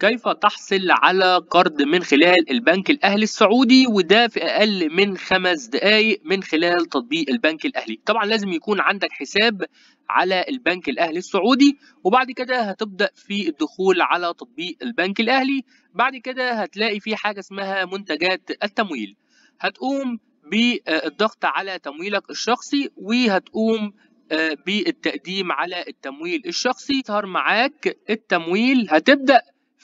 كيف تحصل على قرض من خلال البنك الأهلي السعودي وده في أقل من خمس دقايق من خلال تطبيق البنك الأهلي طبعا لازم يكون عندك حساب على البنك الأهلي السعودي وبعد كده هتبدأ في الدخول على تطبيق البنك الأهلي بعد كده هتلاقي في حاجة اسمها منتجات التمويل هتقوم بالضغط على تمويلك الشخصي وهتقوم آه، بالتقديم على التمويل الشخصي ظهر معاك التمويل هتبدأ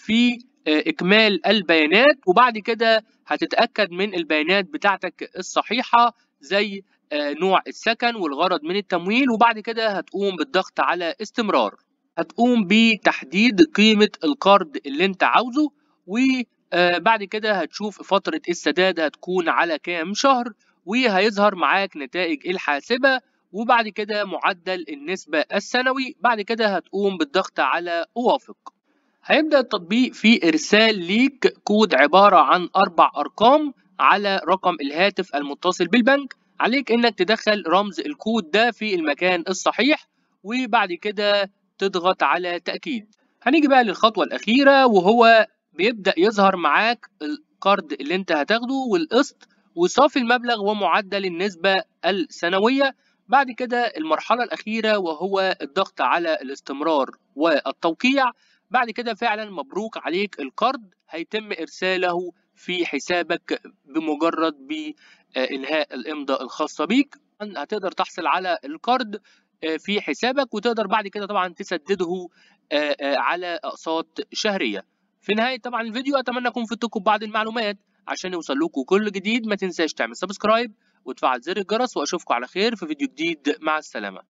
في آه، اكمال البيانات وبعد كده هتتاكد من البيانات بتاعتك الصحيحه زي آه، نوع السكن والغرض من التمويل وبعد كده هتقوم بالضغط على استمرار هتقوم بتحديد قيمه القرض اللي انت عاوزه وبعد آه، كده هتشوف فتره السداد هتكون على كام شهر وهيظهر معاك نتائج الحاسبه وبعد كده معدل النسبه السنوي بعد كده هتقوم بالضغط على اوافق هيبدأ التطبيق في إرسال ليك كود عبارة عن أربع أرقام على رقم الهاتف المتصل بالبنك عليك إنك تدخل رمز الكود ده في المكان الصحيح وبعد كده تضغط على تأكيد هنيجي بقى للخطوة الأخيرة وهو بيبدأ يظهر معاك القرض اللي انت هتاخده والقسط وصافي المبلغ ومعدل النسبة السنوية بعد كده المرحلة الأخيرة وهو الضغط على الاستمرار والتوقيع بعد كده فعلا مبروك عليك القرض هيتم ارساله في حسابك بمجرد بانهاء آه، الامضاء الخاصه بيك هتقدر تحصل على القرض آه، في حسابك وتقدر بعد كده طبعا تسدده آه، على اقساط شهريه في نهايه طبعا الفيديو اتمنى اكون فدتكم ببعض المعلومات عشان يوصل لكم كل جديد ما تنساش تعمل سبسكرايب وتفعل زر الجرس واشوفكم على خير في فيديو جديد مع السلامه